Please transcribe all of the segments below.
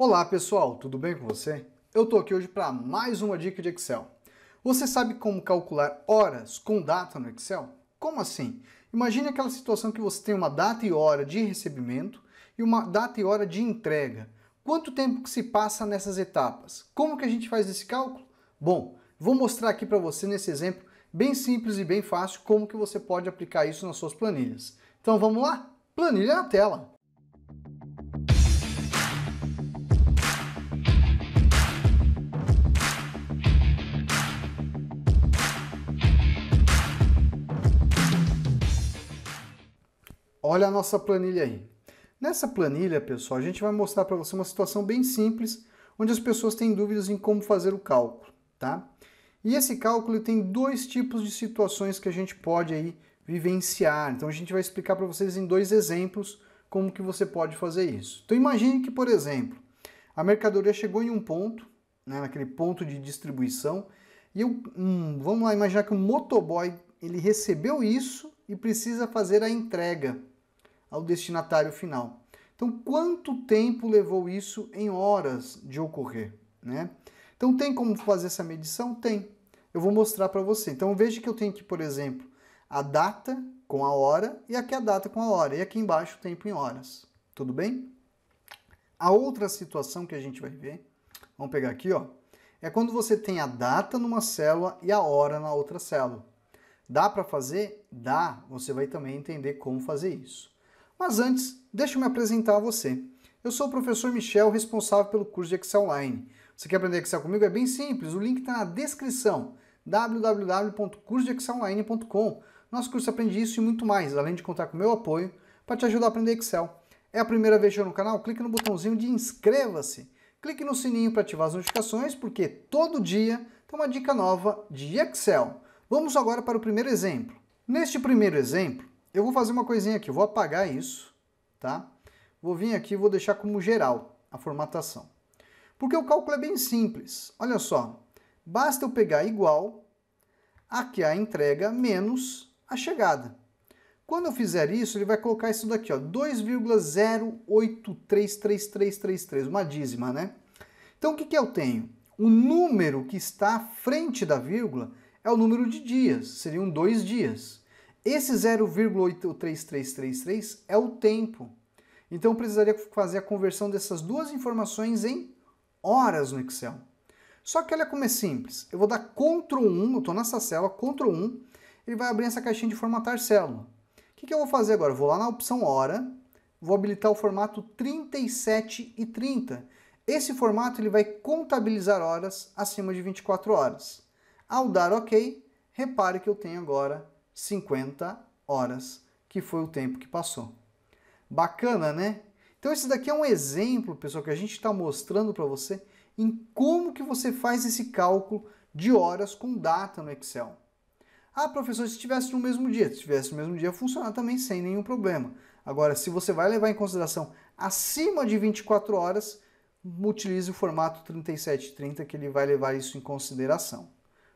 Olá pessoal, tudo bem com você? Eu tô aqui hoje para mais uma dica de Excel. Você sabe como calcular horas com data no Excel? Como assim? Imagine aquela situação que você tem uma data e hora de recebimento e uma data e hora de entrega. Quanto tempo que se passa nessas etapas? Como que a gente faz esse cálculo? Bom, vou mostrar aqui para você nesse exemplo bem simples e bem fácil como que você pode aplicar isso nas suas planilhas. Então vamos lá? Planilha na tela! Olha a nossa planilha aí. Nessa planilha, pessoal, a gente vai mostrar para você uma situação bem simples, onde as pessoas têm dúvidas em como fazer o cálculo, tá? E esse cálculo tem dois tipos de situações que a gente pode aí vivenciar. Então a gente vai explicar para vocês em dois exemplos como que você pode fazer isso. Então imagine que, por exemplo, a mercadoria chegou em um ponto, né, naquele ponto de distribuição, e eu, hum, vamos lá imaginar que o motoboy ele recebeu isso e precisa fazer a entrega ao destinatário final. Então, quanto tempo levou isso em horas de ocorrer? Né? Então, tem como fazer essa medição? Tem. Eu vou mostrar para você. Então, veja que eu tenho aqui, por exemplo, a data com a hora e aqui a data com a hora. E aqui embaixo o tempo em horas. Tudo bem? A outra situação que a gente vai ver, vamos pegar aqui, ó, é quando você tem a data numa célula e a hora na outra célula. Dá para fazer? Dá. Você vai também entender como fazer isso. Mas antes, deixa eu me apresentar a você. Eu sou o professor Michel, responsável pelo curso de Excel Online. Você quer aprender Excel comigo? É bem simples, o link está na descrição www.cursodeexcelonline.com Nosso curso aprende isso e muito mais, além de contar com meu apoio para te ajudar a aprender Excel. É a primeira vez que no canal? Clique no botãozinho de inscreva-se. Clique no sininho para ativar as notificações, porque todo dia tem uma dica nova de Excel. Vamos agora para o primeiro exemplo. Neste primeiro exemplo, eu vou fazer uma coisinha aqui, eu vou apagar isso, tá? Vou vir aqui e vou deixar como geral a formatação. Porque o cálculo é bem simples. Olha só, basta eu pegar igual aqui a entrega menos a chegada. Quando eu fizer isso, ele vai colocar isso daqui, ó, 2,0833333, uma dízima, né? Então o que, que eu tenho? O número que está à frente da vírgula é o número de dias, seriam dois dias. Esse 0,83333 é o tempo. Então eu precisaria fazer a conversão dessas duas informações em horas no Excel. Só que olha é como é simples. Eu vou dar Ctrl 1, eu estou nessa célula, Ctrl 1, ele vai abrir essa caixinha de formatar célula. O que, que eu vou fazer agora? Eu vou lá na opção hora, vou habilitar o formato 37 e 30. Esse formato ele vai contabilizar horas acima de 24 horas. Ao dar OK, repare que eu tenho agora 50 horas, que foi o tempo que passou. Bacana, né? Então esse daqui é um exemplo, pessoal, que a gente está mostrando para você em como que você faz esse cálculo de horas com data no Excel. Ah, professor, se tivesse no mesmo dia, se tivesse no mesmo dia, funcionar também sem nenhum problema. Agora, se você vai levar em consideração acima de 24 horas, utilize o formato 3730 que ele vai levar isso em consideração.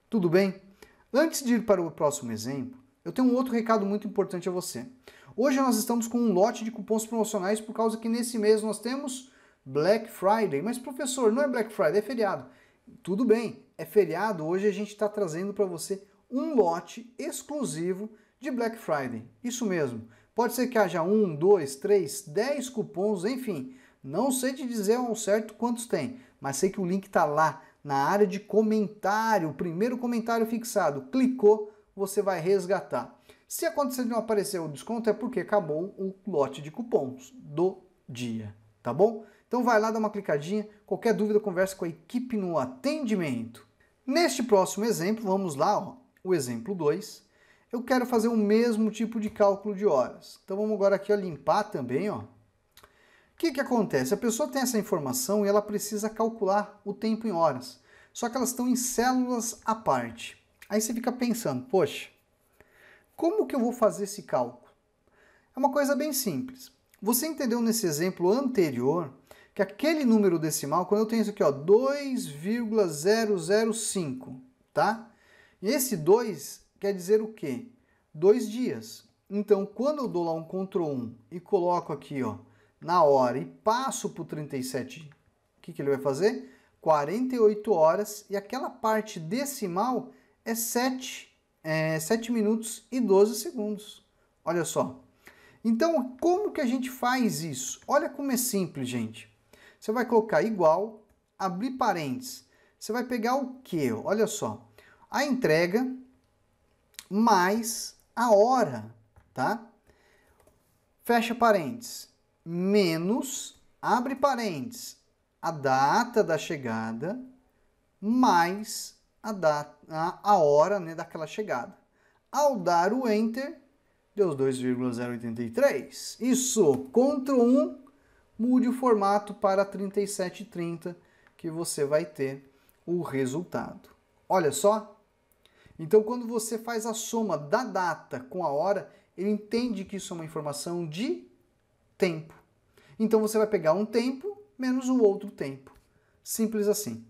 Tudo bem? Antes de ir para o próximo exemplo, eu tenho um outro recado muito importante a você. Hoje nós estamos com um lote de cupons promocionais por causa que nesse mês nós temos Black Friday. Mas professor, não é Black Friday, é feriado. Tudo bem, é feriado. Hoje a gente está trazendo para você um lote exclusivo de Black Friday. Isso mesmo. Pode ser que haja um, dois, três, dez cupons, enfim. Não sei te dizer ao certo quantos tem, mas sei que o link está lá na área de comentário, o primeiro comentário fixado. Clicou, você vai resgatar. Se acontecer de não aparecer o desconto, é porque acabou o lote de cupons do dia, tá bom? Então vai lá, dá uma clicadinha, qualquer dúvida converse com a equipe no atendimento. Neste próximo exemplo, vamos lá, ó, o exemplo 2, eu quero fazer o mesmo tipo de cálculo de horas. Então vamos agora aqui ó, limpar também, ó. O que, que acontece? A pessoa tem essa informação e ela precisa calcular o tempo em horas. Só que elas estão em células à parte. Aí você fica pensando, poxa, como que eu vou fazer esse cálculo? É uma coisa bem simples. Você entendeu nesse exemplo anterior que aquele número decimal, quando eu tenho isso aqui, ó, 2,005, tá? E esse 2 quer dizer o quê? Dois dias. Então, quando eu dou lá um Ctrl 1 e coloco aqui, ó, na hora e passo para o 37, o que, que ele vai fazer? 48 horas e aquela parte decimal é 7, é 7 minutos e 12 segundos. Olha só. Então, como que a gente faz isso? Olha como é simples, gente. Você vai colocar igual, abrir parênteses. Você vai pegar o que? Olha só. A entrega mais a hora, tá? Fecha parênteses. Menos, abre parênteses, a data da chegada mais a, data, a, a hora né, daquela chegada. Ao dar o Enter, deu 2,083. Isso, Ctrl 1, mude o formato para 3730, que você vai ter o resultado. Olha só! Então, quando você faz a soma da data com a hora, ele entende que isso é uma informação de tempo. Então, você vai pegar um tempo menos o outro tempo. Simples assim.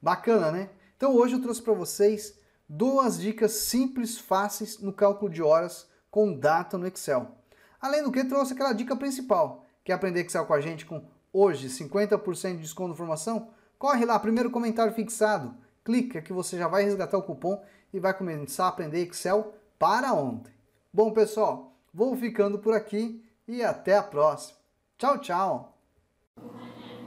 Bacana, né? Então hoje eu trouxe para vocês duas dicas simples, fáceis no cálculo de horas com data no Excel. Além do que, trouxe aquela dica principal. Quer aprender Excel com a gente com hoje 50% de desconto na formação? Corre lá, primeiro comentário fixado. Clica que você já vai resgatar o cupom e vai começar a aprender Excel para ontem. Bom, pessoal, vou ficando por aqui e até a próxima. Tchau, tchau!